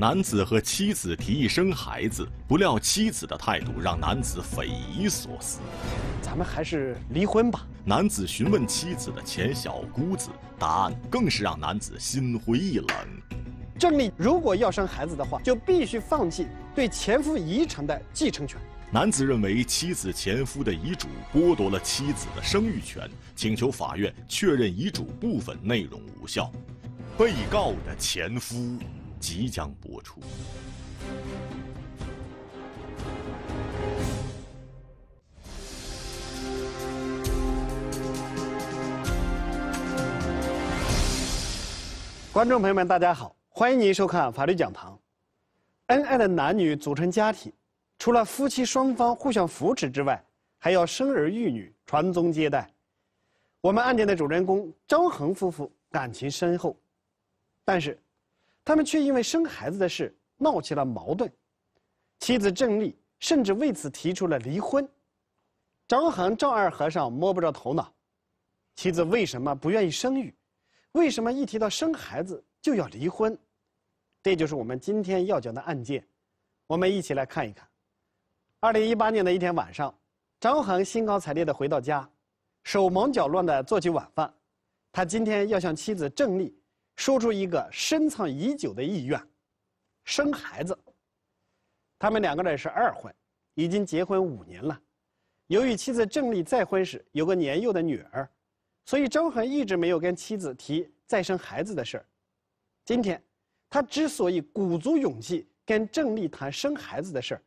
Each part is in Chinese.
男子和妻子提议生孩子，不料妻子的态度让男子匪夷所思。咱们还是离婚吧。男子询问妻子的前小姑子，答案更是让男子心灰意冷。郑丽，如果要生孩子的话，就必须放弃对前夫遗产的继承权。男子认为妻子前夫的遗嘱剥夺了妻子的生育权，请求法院确认遗嘱部分内容无效。被告的前夫。即将播出。观众朋友们，大家好，欢迎您收看《法律讲堂》。恩爱的男女组成家庭，除了夫妻双方互相扶持之外，还要生儿育女、传宗接代。我们案件的主人公张恒夫妇感情深厚，但是。他们却因为生孩子的事闹起了矛盾，妻子郑丽甚至为此提出了离婚。张恒、赵二和尚摸不着头脑：妻子为什么不愿意生育？为什么一提到生孩子就要离婚？这就是我们今天要讲的案件。我们一起来看一看。二零一八年的一天晚上，张恒兴高采烈的回到家，手忙脚乱的做起晚饭。他今天要向妻子郑丽。说出一个深藏已久的意愿，生孩子。他们两个人是二婚，已经结婚五年了。由于妻子郑丽再婚时有个年幼的女儿，所以张恒一直没有跟妻子提再生孩子的事儿。今天，他之所以鼓足勇气跟郑丽谈生孩子的事儿，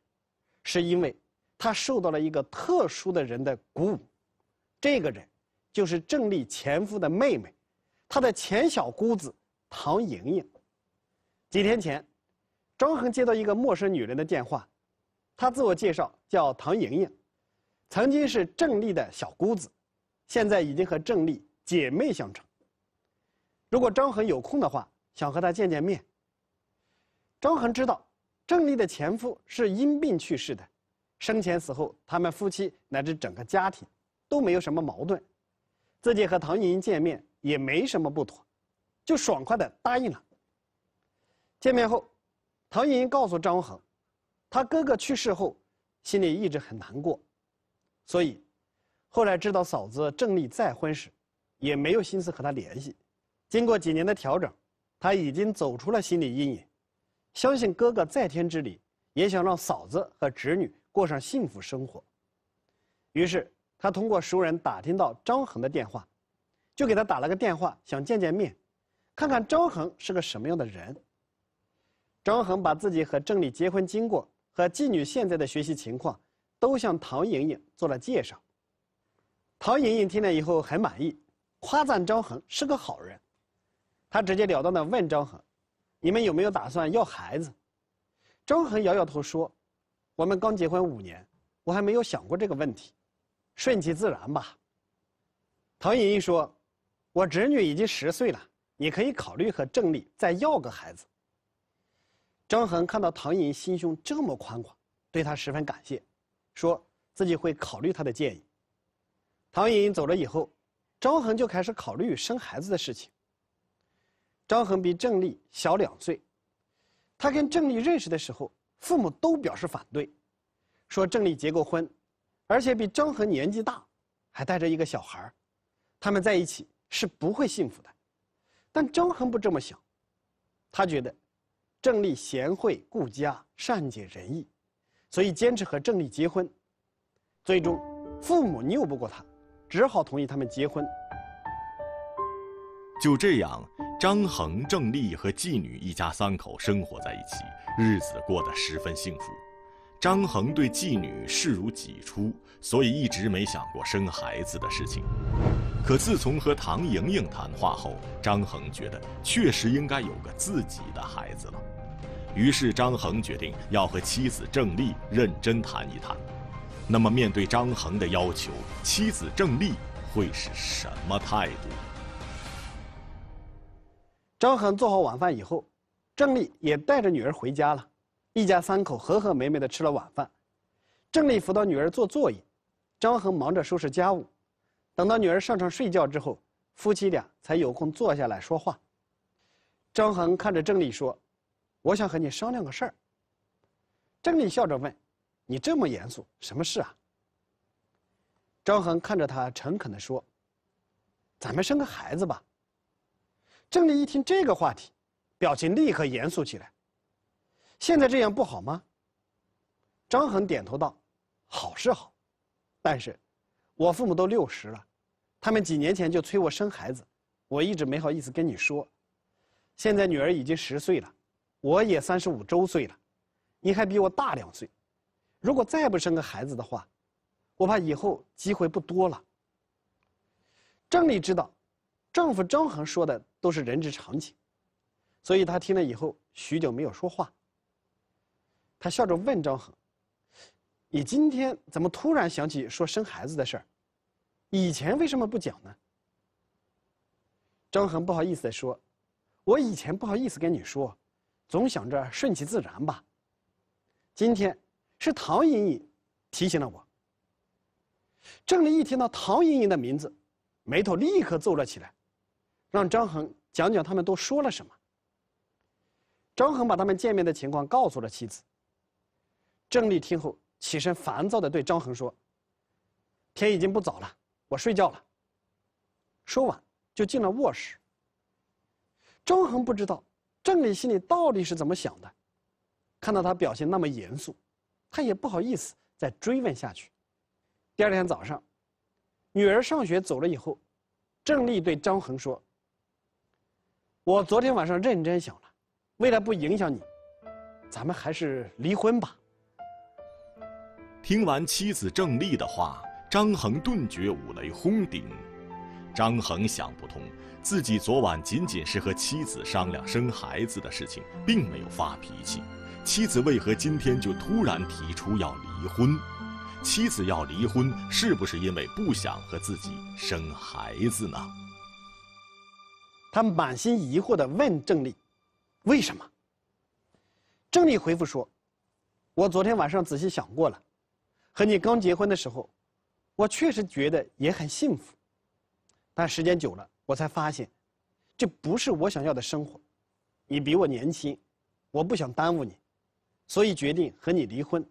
是因为他受到了一个特殊的人的鼓舞。这个人就是郑丽前夫的妹妹，他的前小姑子。唐莹莹，几天前，张恒接到一个陌生女人的电话，她自我介绍叫唐莹莹，曾经是郑丽的小姑子，现在已经和郑丽姐妹相称。如果张恒有空的话，想和她见见面。张恒知道，郑丽的前夫是因病去世的，生前死后，他们夫妻乃至整个家庭都没有什么矛盾，自己和唐莹莹见面也没什么不妥。就爽快地答应了。见面后，唐莹莹告诉张恒，他哥哥去世后，心里一直很难过，所以后来知道嫂子郑丽再婚时，也没有心思和他联系。经过几年的调整，他已经走出了心理阴影，相信哥哥在天之灵也想让嫂子和侄女过上幸福生活。于是他通过熟人打听到张恒的电话，就给他打了个电话，想见见面。看看张恒是个什么样的人。张恒把自己和郑丽结婚经过和继女现在的学习情况，都向唐莹莹做了介绍。唐莹莹听了以后很满意，夸赞张恒是个好人。他直截了当的问张恒：“你们有没有打算要孩子？”张恒摇摇头说：“我们刚结婚五年，我还没有想过这个问题，顺其自然吧。”唐莹莹说：“我侄女已经十岁了。”你可以考虑和郑丽再要个孩子。张恒看到唐寅心胸这么宽广，对他十分感谢，说自己会考虑他的建议。唐寅走了以后，张恒就开始考虑生孩子的事情。张恒比郑丽小两岁，他跟郑丽认识的时候，父母都表示反对，说郑丽结过婚，而且比张恒年纪大，还带着一个小孩儿，他们在一起是不会幸福的。但张衡不这么想，他觉得郑丽贤惠顾家善解人意，所以坚持和郑丽结婚。最终，父母拗不过他，只好同意他们结婚。就这样，张衡、郑丽和妓女一家三口生活在一起，日子过得十分幸福。张衡对妓女视如己出，所以一直没想过生孩子的事情。可自从和唐莹莹谈话后，张恒觉得确实应该有个自己的孩子了，于是张恒决定要和妻子郑丽认真谈一谈。那么，面对张恒的要求，妻子郑丽会是什么态度？张恒做好晚饭以后，郑丽也带着女儿回家了，一家三口和和美美的吃了晚饭。郑丽辅导女儿做作业，张恒忙着收拾家务。等到女儿上床睡觉之后，夫妻俩才有空坐下来说话。张恒看着郑丽说：“我想和你商量个事儿。”郑丽笑着问：“你这么严肃，什么事啊？”张恒看着他诚恳地说：“咱们生个孩子吧。”郑丽一听这个话题，表情立刻严肃起来。现在这样不好吗？张恒点头道：“好是好，但是……”我父母都六十了，他们几年前就催我生孩子，我一直没好意思跟你说。现在女儿已经十岁了，我也三十五周岁了，你还比我大两岁。如果再不生个孩子的话，我怕以后机会不多了。郑丽知道，丈夫张恒说的都是人之常情，所以她听了以后许久没有说话。她笑着问张恒。你今天怎么突然想起说生孩子的事儿？以前为什么不讲呢？张恒不好意思地说：“我以前不好意思跟你说，总想着顺其自然吧。今天是唐莹莹提醒了我。”郑丽一听到唐莹莹的名字，眉头立刻皱了起来，让张恒讲讲他们都说了什么。张恒把他们见面的情况告诉了妻子。郑丽听后。起身烦躁的对张衡说：“天已经不早了，我睡觉了。”说完就进了卧室。张衡不知道郑丽心里到底是怎么想的，看到他表现那么严肃，他也不好意思再追问下去。第二天早上，女儿上学走了以后，郑丽对张衡说：“我昨天晚上认真想了，为了不影响你，咱们还是离婚吧。”听完妻子郑丽的话，张恒顿觉五雷轰顶。张恒想不通，自己昨晚仅仅是和妻子商量生孩子的事情，并没有发脾气，妻子为何今天就突然提出要离婚？妻子要离婚，是不是因为不想和自己生孩子呢？他满心疑惑地问郑丽：“为什么？”郑丽回复说：“我昨天晚上仔细想过了。”和你刚结婚的时候，我确实觉得也很幸福，但时间久了，我才发现，这不是我想要的生活。你比我年轻，我不想耽误你，所以决定和你离婚。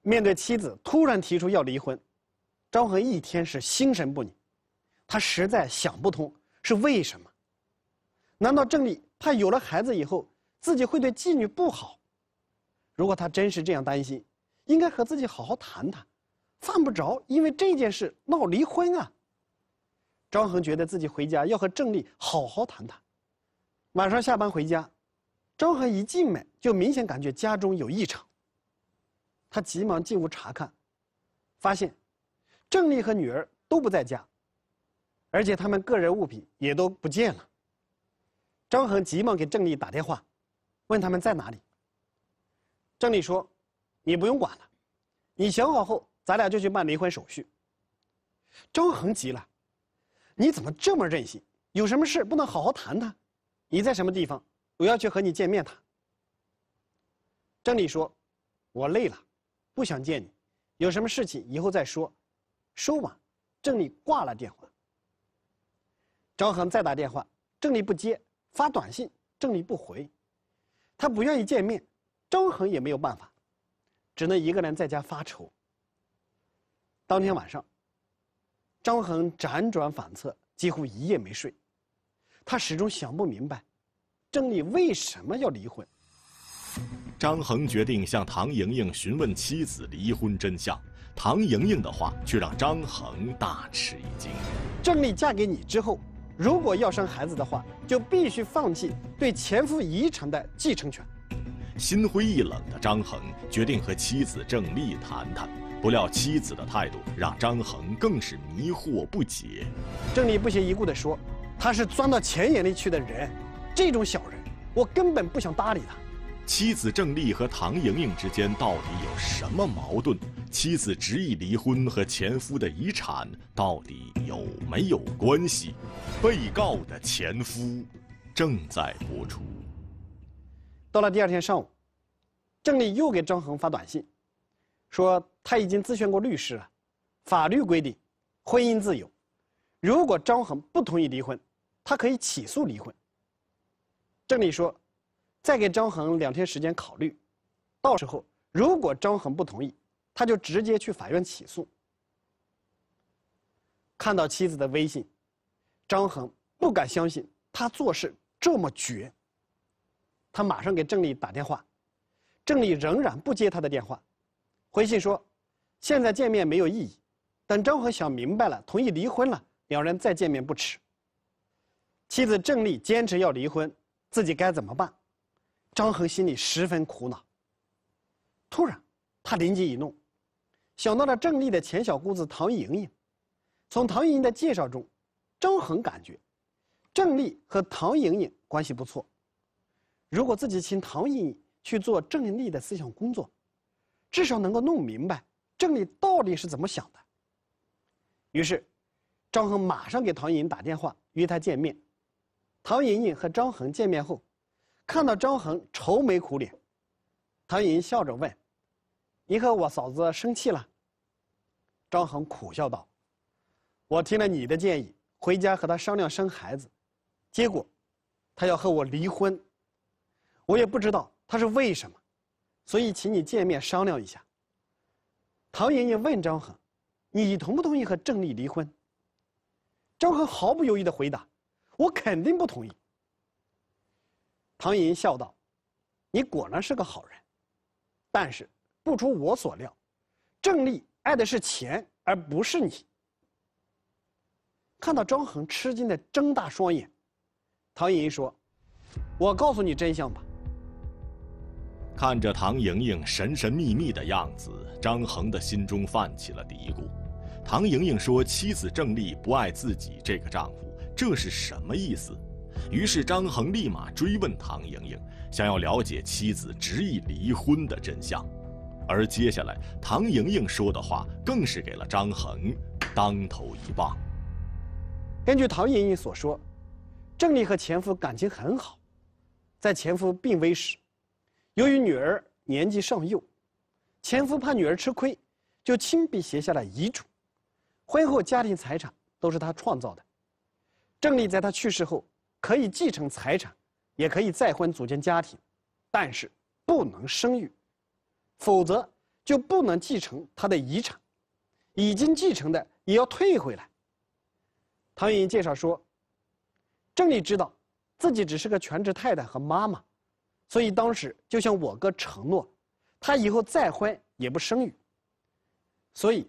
面对妻子突然提出要离婚，张恒一天是心神不宁，他实在想不通是为什么。难道郑丽怕有了孩子以后自己会对继女不好？如果他真是这样担心。应该和自己好好谈谈，犯不着因为这件事闹离婚啊。张恒觉得自己回家要和郑丽好好谈谈。晚上下班回家，张恒一进门就明显感觉家中有异常。他急忙进屋查看，发现郑丽和女儿都不在家，而且他们个人物品也都不见了。张恒急忙给郑丽打电话，问他们在哪里。郑丽说。你不用管了，你想好后，咱俩就去办离婚手续。张恒急了，你怎么这么任性？有什么事不能好好谈谈？你在什么地方？我要去和你见面谈。郑丽说：“我累了，不想见你，有什么事情以后再说。”说完，郑丽挂了电话。张恒再打电话，郑丽不接；发短信，郑丽不回。他不愿意见面，张恒也没有办法。只能一个人在家发愁。当天晚上，张恒辗转反侧，几乎一夜没睡。他始终想不明白，郑丽为什么要离婚。张恒决定向唐莹莹询问妻子离婚真相。唐莹莹的话却让张恒大吃一惊：郑丽嫁给你之后，如果要生孩子的话，就必须放弃对前夫遗产的继承权。心灰意冷的张恒决定和妻子郑丽谈谈，不料妻子的态度让张恒更是迷惑不解。郑丽不屑一顾的说：“他是钻到钱眼里去的人，这种小人，我根本不想搭理他。”妻子郑丽和唐莹莹之间到底有什么矛盾？妻子执意离婚和前夫的遗产到底有没有关系？被告的前夫，正在播出。到了第二天上午，郑丽又给张恒发短信，说他已经咨询过律师了，法律规定，婚姻自由，如果张恒不同意离婚，他可以起诉离婚。郑丽说，再给张恒两天时间考虑，到时候如果张恒不同意，他就直接去法院起诉。看到妻子的微信，张恒不敢相信他做事这么绝。他马上给郑丽打电话，郑丽仍然不接他的电话，回信说：“现在见面没有意义。”等张恒想明白了，同意离婚了。两人再见面不迟。妻子郑丽坚持要离婚，自己该怎么办？张恒心里十分苦恼。突然，他灵机一动，想到了郑丽的前小姑子唐莹莹。从唐莹莹的介绍中，张恒感觉郑丽和唐莹莹关系不错。如果自己请唐寅去做郑丽的思想工作，至少能够弄明白郑丽到底是怎么想的。于是，张恒马上给唐寅打电话，约她见面。唐寅颖和张恒见面后，看到张恒愁眉苦脸，唐寅笑着问：“你和我嫂子生气了？”张恒苦笑道：“我听了你的建议，回家和她商量生孩子，结果，她要和我离婚。”我也不知道他是为什么，所以请你见面商量一下。唐莹莹问张恒：“你同不同意和郑丽离婚？”张恒毫不犹豫的回答：“我肯定不同意。”唐莹莹笑道：“你果然是个好人，但是不出我所料，郑丽爱的是钱而不是你。”看到张恒吃惊的睁大双眼，唐莹莹说：“我告诉你真相吧。”看着唐莹莹神神秘秘的样子，张恒的心中泛起了嘀咕。唐莹莹说：“妻子郑丽不爱自己这个丈夫，这是什么意思？”于是张恒立马追问唐莹莹，想要了解妻子执意离婚的真相。而接下来唐莹莹说的话，更是给了张恒当头一棒。根据唐莹莹所说，郑丽和前夫感情很好，在前夫病危时。由于女儿年纪尚幼，前夫怕女儿吃亏，就亲笔写下了遗嘱：，婚后家庭财产都是他创造的，郑丽在他去世后可以继承财产，也可以再婚组建家庭，但是不能生育，否则就不能继承他的遗产，已经继承的也要退回来。唐云英介绍说，郑丽知道自己只是个全职太太和妈妈。所以当时就向我哥承诺，他以后再婚也不生育。所以，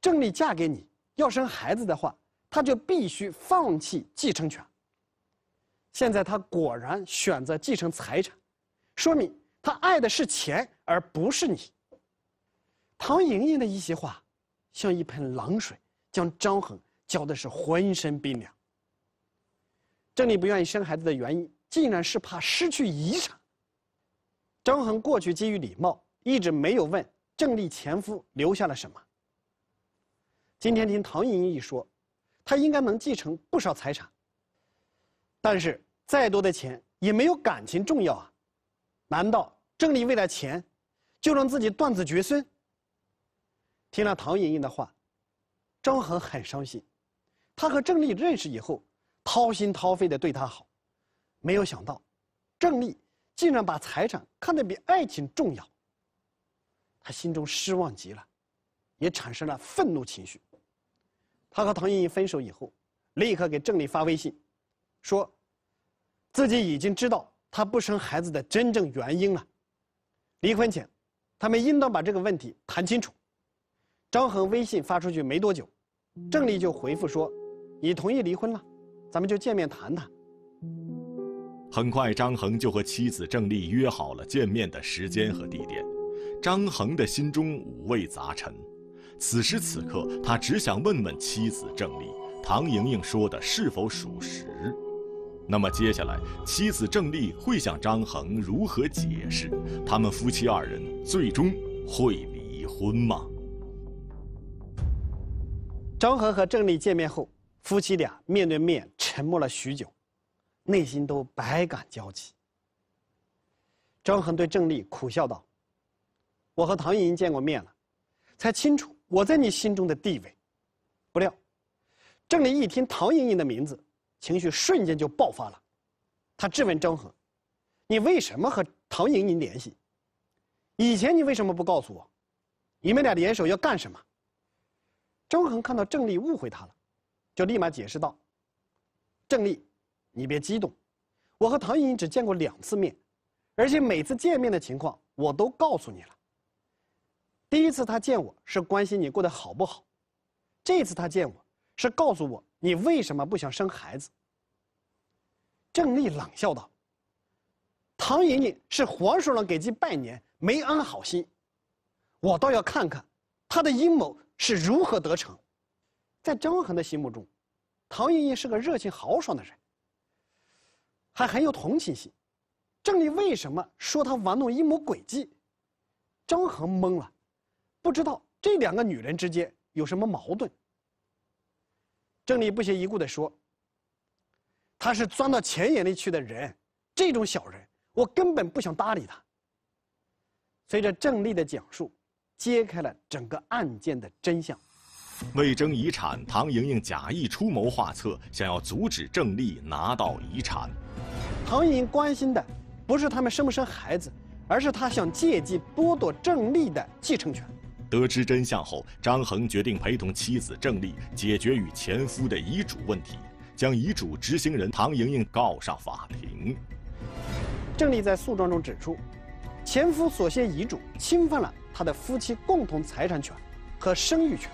郑丽嫁给你要生孩子的话，他就必须放弃继承权。现在他果然选择继承财产，说明他爱的是钱而不是你。唐盈盈的一席话，像一盆冷水，将张恒浇的是浑身冰凉。郑丽不愿意生孩子的原因，竟然是怕失去遗产。张恒过去基于礼貌，一直没有问郑丽前夫留下了什么。今天听唐莹莹一说，他应该能继承不少财产。但是再多的钱也没有感情重要啊！难道郑丽为了钱，就让自己断子绝孙？听了唐莹莹的话，张恒很伤心。他和郑丽认识以后，掏心掏肺的对她好，没有想到，郑丽。竟然把财产看得比爱情重要，他心中失望极了，也产生了愤怒情绪。他和唐莹莹分手以后，立刻给郑丽发微信，说自己已经知道她不生孩子的真正原因了。离婚前，他们应当把这个问题谈清楚。张恒微信发出去没多久，郑丽就回复说：“你同意离婚了，咱们就见面谈谈。”很快，张恒就和妻子郑丽约好了见面的时间和地点。张恒的心中五味杂陈，此时此刻，他只想问问妻子郑丽，唐盈盈说的是否属实。那么，接下来，妻子郑丽会向张恒如何解释？他们夫妻二人最终会离婚吗？张恒和郑丽见面后，夫妻俩面对面沉默了许久。内心都百感交集。张衡对郑丽苦笑道：“我和唐莹莹见过面了，才清楚我在你心中的地位。”不料，郑丽一听唐莹莹的名字，情绪瞬间就爆发了。他质问张衡：“你为什么和唐莹莹联系？以前你为什么不告诉我？你们俩联手要干什么？”张衡看到郑丽误会他了，就立马解释道：“郑丽。”你别激动，我和唐盈盈只见过两次面，而且每次见面的情况我都告诉你了。第一次她见我是关心你过得好不好，这次她见我是告诉我你为什么不想生孩子。郑丽冷笑道：“唐盈盈是黄鼠狼给鸡拜年，没安好心，我倒要看看她的阴谋是如何得逞。”在张恒的心目中，唐盈盈是个热情豪爽的人。还很有同情心，郑丽为什么说他玩弄阴谋诡计？张衡懵了，不知道这两个女人之间有什么矛盾。郑丽不屑一顾的说：“他是钻到钱眼里去的人，这种小人，我根本不想搭理他。”随着郑丽的讲述，揭开了整个案件的真相。为争遗产，唐莹莹假意出谋划策，想要阻止郑丽拿到遗产。唐莹莹关心的不是他们生不生孩子，而是她想借机剥夺郑丽的继承权。得知真相后，张恒决定陪同妻子郑丽解决与前夫的遗嘱问题，将遗嘱执行人唐莹莹告上法庭。郑丽在诉状中指出，前夫所写遗嘱侵犯了他的夫妻共同财产权和生育权，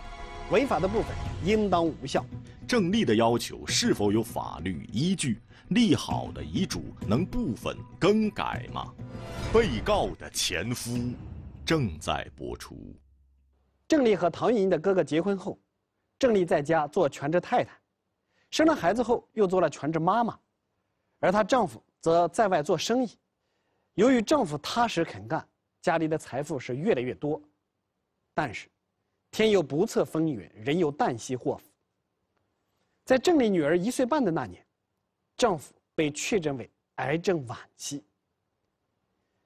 违法的部分应当无效。郑丽的要求是否有法律依据？立好的遗嘱能部分更改吗？被告的前夫，正在播出。郑丽和唐莹莹的哥哥结婚后，郑丽在家做全职太太，生了孩子后又做了全职妈妈，而她丈夫则在外做生意。由于丈夫踏实肯干，家里的财富是越来越多。但是，天有不测风云，人有旦夕祸福。在郑丽女儿一岁半的那年。丈夫被确诊为癌症晚期。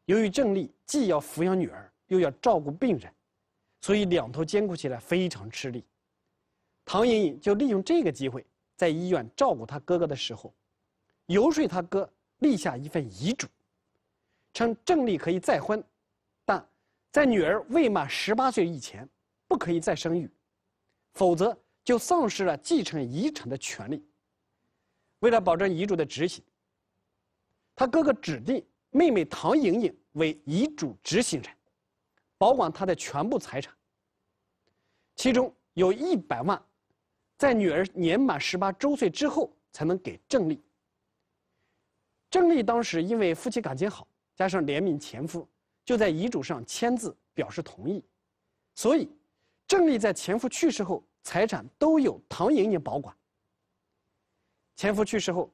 由于郑丽既要抚养女儿，又要照顾病人，所以两头兼顾起来非常吃力。唐莹莹就利用这个机会，在医院照顾她哥哥的时候，游说她哥立下一份遗嘱，称郑丽可以再婚，但，在女儿未满十八岁以前，不可以再生育，否则就丧失了继承遗产的权利。为了保证遗嘱的执行，他哥哥指定妹妹唐莹莹为遗嘱执行人，保管她的全部财产。其中有一百万，在女儿年满十八周岁之后才能给郑丽。郑丽当时因为夫妻感情好，加上怜悯前夫，就在遗嘱上签字表示同意。所以，郑丽在前夫去世后，财产都由唐莹莹保管。前夫去世后，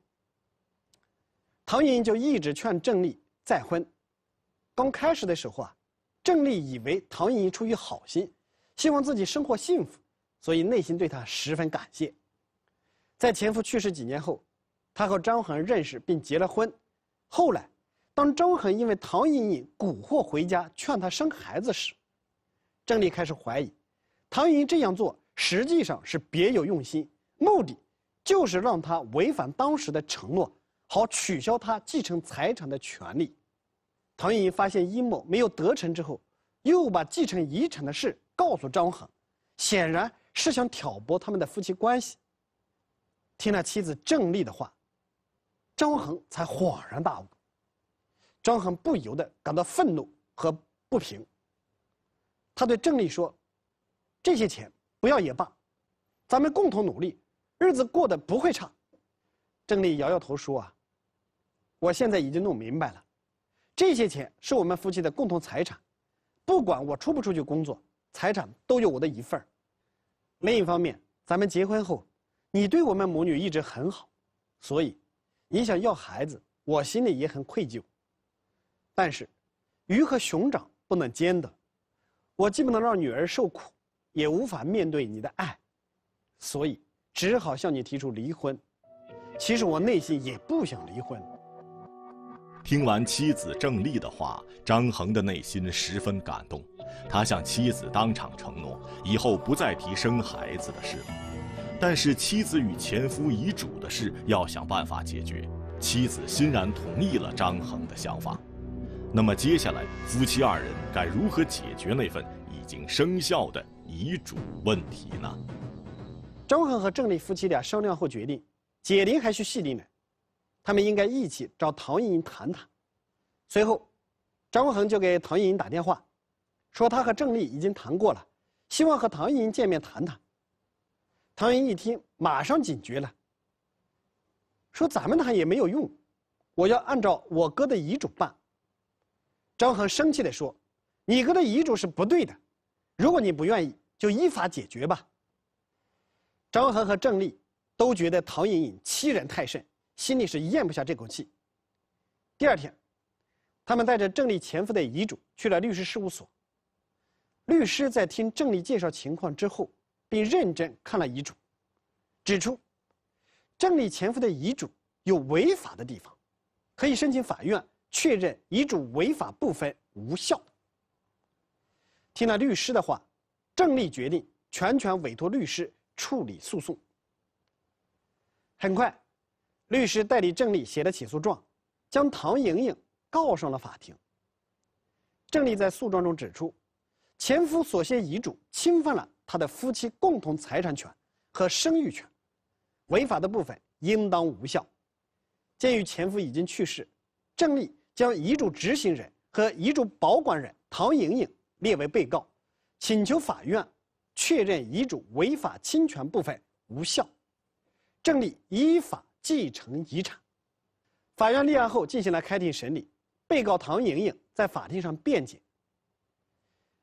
唐莹莹就一直劝郑丽再婚。刚开始的时候啊，郑丽以为唐莹莹出于好心，希望自己生活幸福，所以内心对她十分感谢。在前夫去世几年后，她和张恒认识并结了婚。后来，当张恒因为唐莹莹蛊惑回家劝她生孩子时，郑丽开始怀疑，唐莹莹这样做实际上是别有用心，目的。就是让他违反当时的承诺，好取消他继承财产的权利。唐莹莹发现殷某没有得逞之后，又把继承遗产的事告诉张恒，显然是想挑拨他们的夫妻关系。听了妻子郑丽的话，张恒才恍然大悟。张恒不由得感到愤怒和不平。他对郑丽说：“这些钱不要也罢，咱们共同努力。”日子过得不会差，郑丽摇摇头说：“啊，我现在已经弄明白了，这些钱是我们夫妻的共同财产，不管我出不出去工作，财产都有我的一份儿。另一方面，咱们结婚后，你对我们母女一直很好，所以你想要孩子，我心里也很愧疚。但是，鱼和熊掌不能兼得，我既不能让女儿受苦，也无法面对你的爱，所以。”只好向你提出离婚，其实我内心也不想离婚。听完妻子郑丽的话，张恒的内心十分感动，他向妻子当场承诺，以后不再提生孩子的事了。但是妻子与前夫遗嘱的事要想办法解决，妻子欣然同意了张恒的想法。那么接下来，夫妻二人该如何解决那份已经生效的遗嘱问题呢？张恒和郑丽夫妻俩商量后决定，解铃还需系铃人，他们应该一起找唐莹莹谈谈。随后，张恒就给唐莹莹打电话，说他和郑丽已经谈过了，希望和唐莹莹见面谈谈。唐莹一听，马上警觉了，说咱们谈也没有用，我要按照我哥的遗嘱办。张恒生气地说：“你哥的遗嘱是不对的，如果你不愿意，就依法解决吧。”张恒和郑丽都觉得陶莹莹欺人太甚，心里是咽不下这口气。第二天，他们带着郑丽前夫的遗嘱去了律师事务所。律师在听郑丽介绍情况之后，并认真看了遗嘱，指出郑丽前夫的遗嘱有违法的地方，可以申请法院确认遗嘱违法部分无效。听了律师的话，郑丽决定全权委托律师。处理诉讼。很快，律师代理郑丽写了起诉状，将唐莹莹告上了法庭。郑丽在诉状中指出，前夫所写遗嘱侵犯了他的夫妻共同财产权和生育权，违法的部分应当无效。鉴于前夫已经去世，郑丽将遗嘱执行人和遗嘱保管人唐莹莹列为被告，请求法院。确认遗嘱违法侵权部分无效，郑丽依法继承遗产。法院立案后进行了开庭审理，被告唐莹莹在法庭上辩解：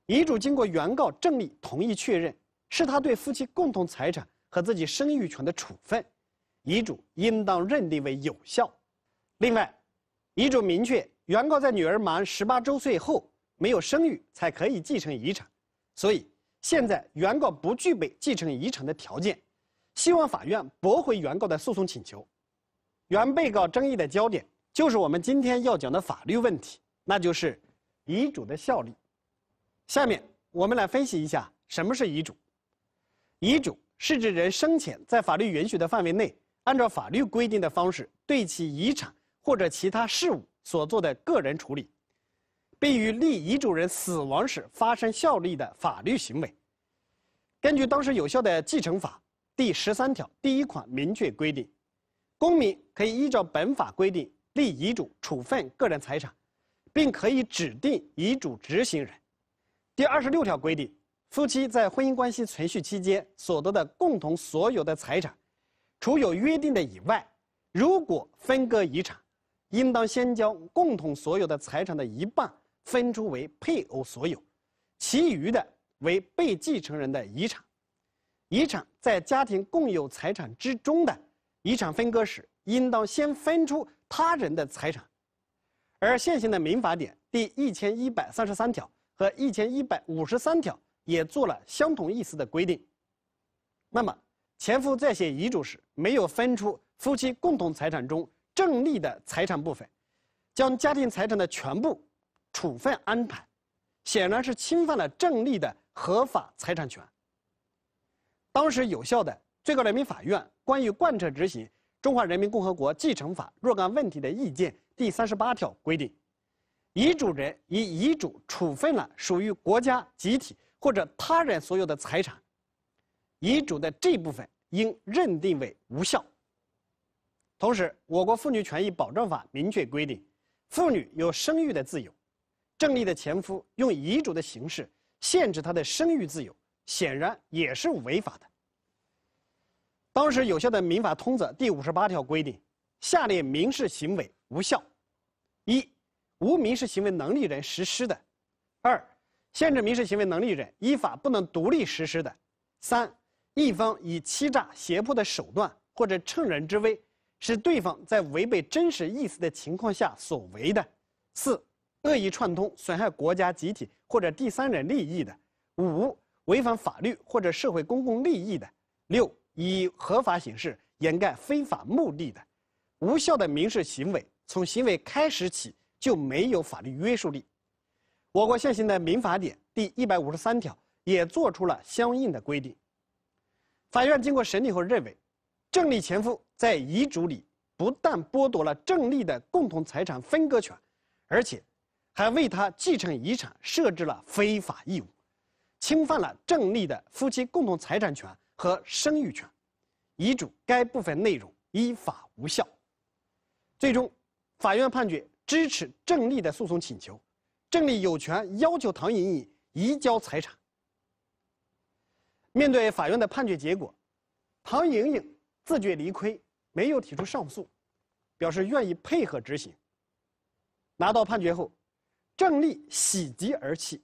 遗嘱经过原告郑丽同意确认，是她对夫妻共同财产和自己生育权的处分，遗嘱应当认定为有效。另外，遗嘱明确原告在女儿满十八周岁后没有生育才可以继承遗产，所以。现在原告不具备继承遗产的条件，希望法院驳回原告的诉讼请求。原被告争议的焦点就是我们今天要讲的法律问题，那就是遗嘱的效力。下面我们来分析一下什么是遗嘱。遗嘱是指人生前在法律允许的范围内，按照法律规定的方式对其遗产或者其他事务所做的个人处理。并与立遗嘱人死亡时发生效力的法律行为。根据当时有效的继承法第十三条第一款明确规定，公民可以依照本法规定立遗嘱处分个人财产，并可以指定遗嘱执行人。第二十六条规定，夫妻在婚姻关系存续期间所得的共同所有的财产，除有约定的以外，如果分割遗产，应当先将共同所有的财产的一半。分出为配偶所有，其余的为被继承人的遗产。遗产在家庭共有财产之中的遗产分割时，应当先分出他人的财产。而现行的《民法典》第一千一百三十三条和一千一百五十三条也做了相同意思的规定。那么，前夫在写遗嘱时没有分出夫妻共同财产中郑丽的财产部分，将家庭财产的全部。处分安排，显然是侵犯了郑丽的合法财产权。当时有效的最高人民法院关于贯彻执行《中华人民共和国继承法》若干问题的意见第三十八条规定，遗嘱人以遗嘱处分了属于国家、集体或者他人所有的财产，遗嘱的这部分应认定为无效。同时，我国《妇女权益保障法》明确规定，妇女有生育的自由。郑丽的前夫用遗嘱的形式限制她的生育自由，显然也是违法的。当时有效的《民法通则》第五十八条规定：下列民事行为无效：一、无民事行为能力人实施的；二、限制民事行为能力人依法不能独立实施的；三、一方以欺诈、胁迫的手段或者乘人之危，使对方在违背真实意思的情况下所为的；四、恶意串通损害国家、集体或者第三人利益的；五、违反法律或者社会公共利益的；六、以合法形式掩盖非法目的的，无效的民事行为从行为开始起就没有法律约束力。我国现行的《民法典》第一百五十三条也做出了相应的规定。法院经过审理后认为，郑丽前夫在遗嘱里不但剥夺了郑丽的共同财产分割权，而且。还为他继承遗产设置了非法义务，侵犯了郑丽的夫妻共同财产权和生育权，遗嘱该部分内容依法无效。最终，法院判决支持郑丽的诉讼请求，郑丽有权要求唐莹莹移交财产。面对法院的判决结果，唐莹莹自觉理亏，没有提出上诉，表示愿意配合执行。拿到判决后。郑丽喜极而泣，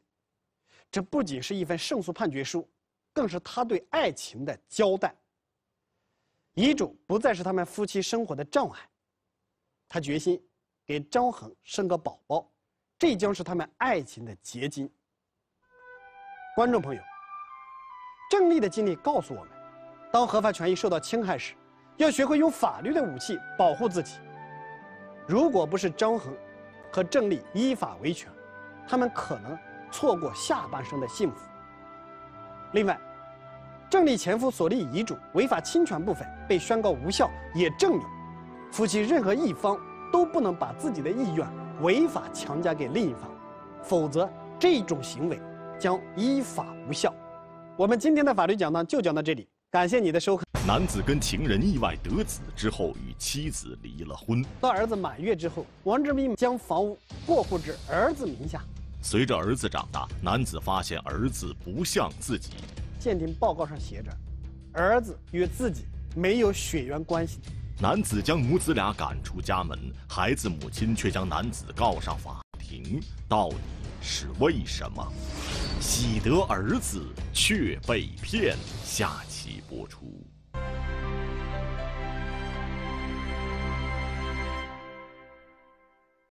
这不仅是一份胜诉判决书，更是他对爱情的交代。遗嘱不再是他们夫妻生活的障碍，他决心给张恒生个宝宝，这将是他们爱情的结晶。观众朋友，郑丽的经历告诉我们，当合法权益受到侵害时，要学会用法律的武器保护自己。如果不是张恒，和郑丽依法维权，他们可能错过下半生的幸福。另外，郑丽前夫所立遗嘱违法侵权部分被宣告无效，也证明夫妻任何一方都不能把自己的意愿违法强加给另一方，否则这种行为将依法无效。我们今天的法律讲堂就讲到这里。感谢你的收看。男子跟情人意外得子之后，与妻子离了婚。到儿子满月之后，王志斌将房屋过户至儿子名下。随着儿子长大，男子发现儿子不像自己。鉴定报告上写着，儿子与自己没有血缘关系。男子将母子俩赶出家门，孩子母亲却将男子告上法庭，到底是为什么？喜得儿子却被骗，下期。播出。